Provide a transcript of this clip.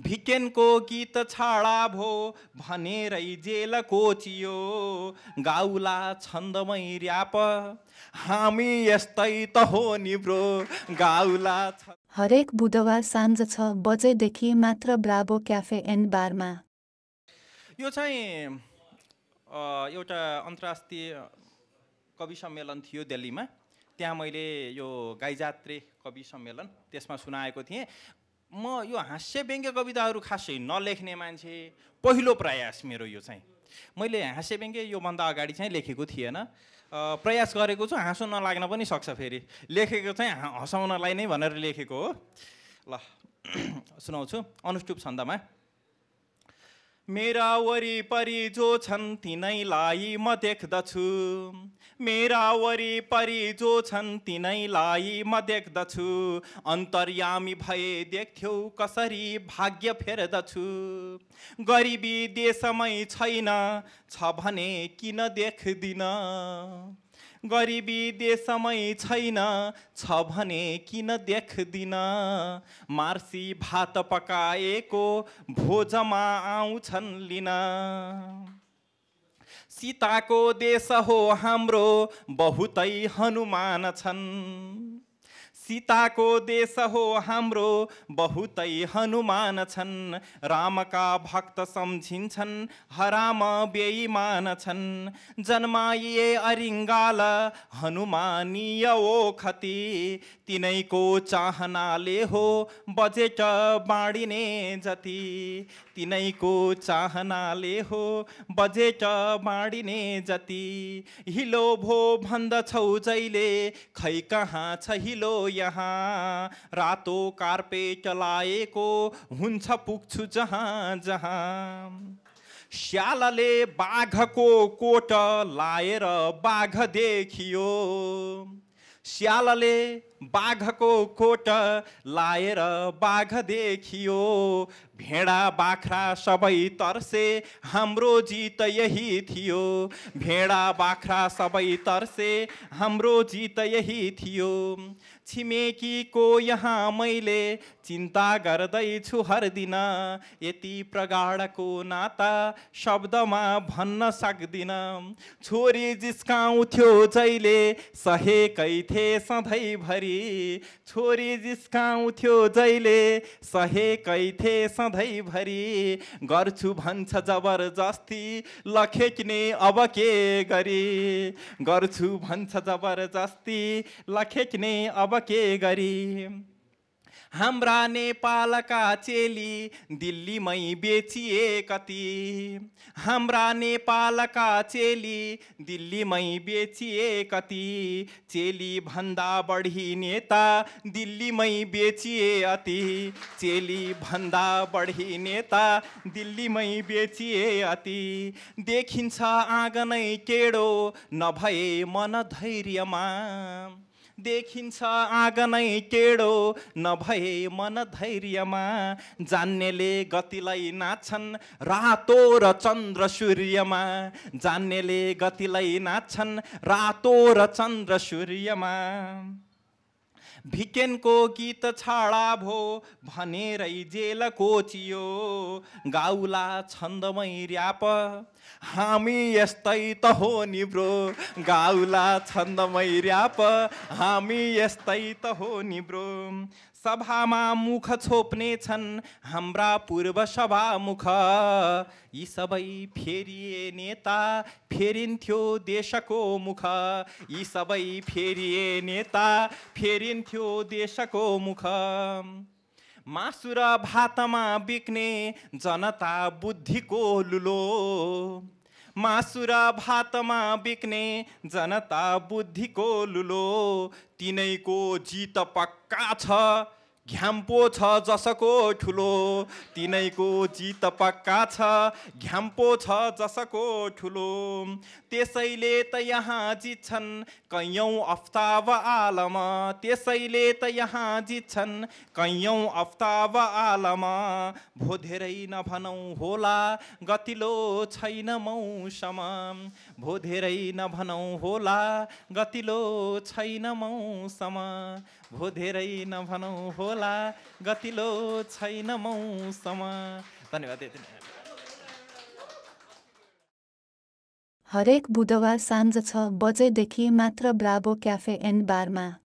भिकेनको गीत छाडा भो भनेरै जेल कोचियो गाउला छन्दमै र्याप हामी यस्तै त हो नि ब्रो गाउला छ हरेक बुधबार साँझ छ बजेदेखि मात्र ब्राभो क्याफे एन्ड बारमा यो चाहिँ एउटा अन्तर्राष्ट्रिय कवि सम्मेलन थियो दिल्लीमा त्यहाँ मैले यो गाईजात्रे कवि सम्मेलन त्यसमा सुनाएको थिएँ म यो हाँस्य व्यङ्ग्य कविताहरू खासै नलेख्ने मान्छे पहिलो प्रयास मेरो यो चाहिँ मैले हाँस्य व्यङ्ग्य योभन्दा अगाडि चाहिँ लेखेको थिएन प्रयास गरेको छु हाँसो नलाग्न पनि सक्छ फेरि लेखेको चाहिँ हँसाउनलाई नै भनेर लेखेको हो ल सुनाउँछु अनुष्टुप छन्दमा मेरा वरिपरि जो छन् तिनैलाई म देख्दछु मेरा वरिपरि जो छन् तिनैलाई म देख्दछु अन्तर्यामी भए देख्थ्यौ कसरी भाग्य फेर्दछु गरिबी देशमै छैन छ भने किन देख्दिन गरिबी देशमै छैन छ भने किन देख्दिन मार्सी भात पकाएको भोजमा आउँछन् लिन सीताको देश हो हाम्रो बहुतै हनुमान छन् सीताको देश हो हाम्रो बहुतै हनुमान छन् रामका भक्त सम्झिन्छन् हराम बेईमान छन् जन्माइए अरिङ्गाल हनुमानीय खति तिनैको चाहनाले हो बजेट बाँडिने जति तिनैको चाहनाले हो बजेट बाँडिने जति हिलो भो भन्दछौ जहिले खै कहाँ छ हिलो यहाँ रातो कार्पे चलाएको हुन्छ पुग्छु जहाँ जहाँ श्यालले बाघको कोट लाएर बाघ देखियो श्यालले बाघको कोट लाएर बाघ देखियो भेडा बाख्रा सबै तर्से हाम्रो जित यही थियो भेडा बाख्रा सबै तर्से हाम्रो जित यही थियो छिमेकीको यहाँ मैले चिन्ता गर्दैछु हर दिन यति प्रगाडको नाता शब्दमा भन्न सक्दिन छोरी जिस्काउँथ्यो जहिले सहेकै थिए सधैँभरि छोरी जिस्काउँथ्यो जहिले सहेकै थिए सधैँ सधैँभरि गर्छु भन्छ जबरजस्ती ल खेक्ने अब के गरी गर्छु भन्छ जबरजस्ती ल खेक्ने अब के गरी हाम्रा नेपालका चेली दिल्लीमै बेचिए कति हाम्रा नेपालका चेली दिल्लीमै बेचिए कति चेली भन्दा बढी नेता दिल्लीमै बेचिए अति चेली भन्दा बढी नेता दिल्लीमै बेचिए अति देखिन्छ आँगनै केडो नभए मन धैर्यमा देखिन्छ आँगनै टेढो नभए मन धैर्यमा जान्नेले गतिलाई नाच्छन् रातो र चन्द्र सूर्यमा जान्नेले गतिलाई नाच्छन् रातो र चन्द्र सूर्यमा भिकेनको गीत छाडा भो भनेरै जेल कोचियो गाउला छन्दमै र्याप, हामी यस्तै त हो नि ब्रो गाउला छन्दमै र्याप, हामी यस्तै त हो नि ब्रो सभामा मुख छोप्ने छन् हाम्रा पूर्व सभामुख यी सबै फेरिए नेता फेरिन्थ्यो देशको मुख यी सबै फेरिए नेता फेरिन्थ्यो देशको मुख मासु र भातमा बिक्ने जनता बुद्धिको लुलो मासुरा भातमा बिक्ने जनता बुद्धिको लुलो तिनैको जित पक्का छ घ्याम्पो छ जसको ठुलो तिनैको जित पक्का छ घ्याम्पो छ जसको ठुलो त्यसैले त यहाँ जित्छन् कैयौँ अफ्ताब आलम त्यसैले त यहाँ जित्छन् कैयौँ अफ्ताब आलम भो धेरै नभनौँ होला गतिलो छैन मौसम भो धेरै नभनौ होला गतिलो छैन मौसम भो धेरै नभनौ होला गतिलो छैन मौसम धन्यवाद यति हरेक बुधबार साँझ छ बजेदेखि मात्र ब्राभो क्याफे एन्ड बारमा